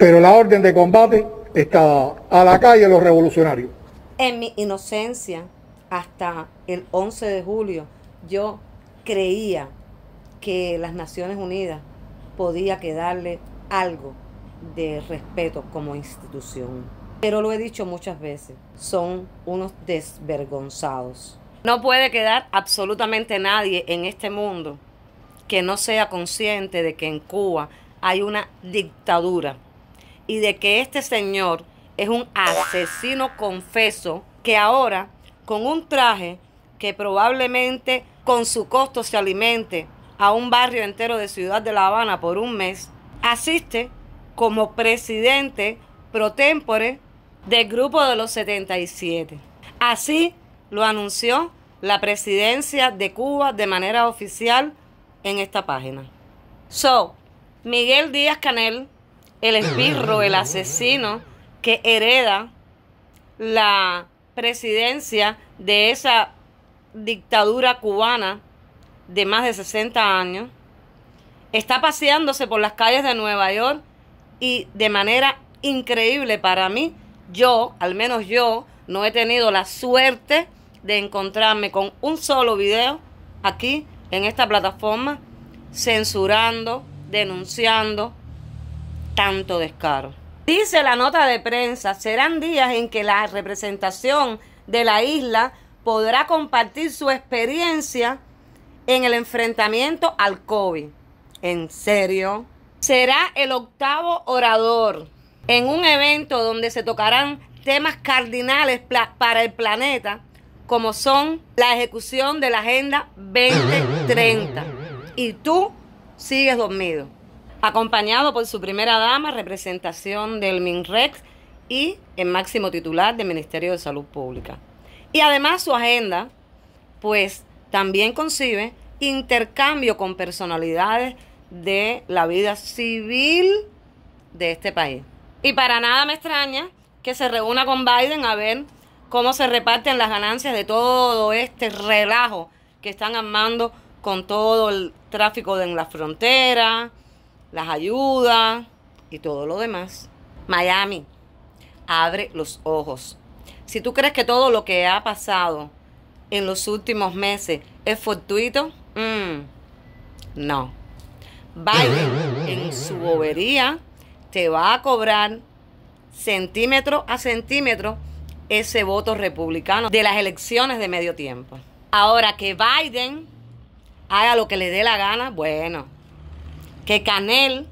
Pero la orden de combate está a la calle los revolucionarios. En mi inocencia, hasta el 11 de julio, yo creía que las Naciones Unidas podía quedarle algo de respeto como institución. Pero lo he dicho muchas veces, son unos desvergonzados. No puede quedar absolutamente nadie en este mundo que no sea consciente de que en Cuba hay una dictadura y de que este señor es un asesino confeso que ahora, con un traje que probablemente con su costo se alimente a un barrio entero de Ciudad de La Habana por un mes, asiste como presidente pro tempore del grupo de los 77. Así lo anunció la presidencia de Cuba de manera oficial en esta página. So, Miguel Díaz Canel el esbirro, el asesino que hereda la presidencia de esa dictadura cubana de más de 60 años, está paseándose por las calles de Nueva York y de manera increíble para mí, yo, al menos yo, no he tenido la suerte de encontrarme con un solo video aquí en esta plataforma censurando, denunciando, tanto descaro. Dice la nota de prensa, serán días en que la representación de la isla podrá compartir su experiencia en el enfrentamiento al COVID. ¿En serio? Será el octavo orador en un evento donde se tocarán temas cardinales para el planeta, como son la ejecución de la Agenda 2030. Y tú sigues dormido acompañado por su primera dama, representación del MINREX y el máximo titular del Ministerio de Salud Pública. Y además su agenda, pues también concibe intercambio con personalidades de la vida civil de este país. Y para nada me extraña que se reúna con Biden a ver cómo se reparten las ganancias de todo este relajo que están armando con todo el tráfico en la frontera, las ayudas y todo lo demás. Miami, abre los ojos. Si tú crees que todo lo que ha pasado en los últimos meses es fortuito, mm, no. Biden en su bobería te va a cobrar centímetro a centímetro ese voto republicano de las elecciones de medio tiempo. Ahora que Biden haga lo que le dé la gana, bueno, que Canel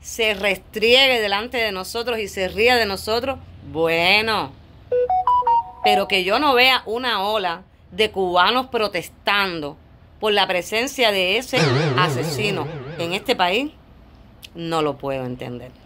se restriegue delante de nosotros y se ría de nosotros, bueno, pero que yo no vea una ola de cubanos protestando por la presencia de ese asesino en este país, no lo puedo entender.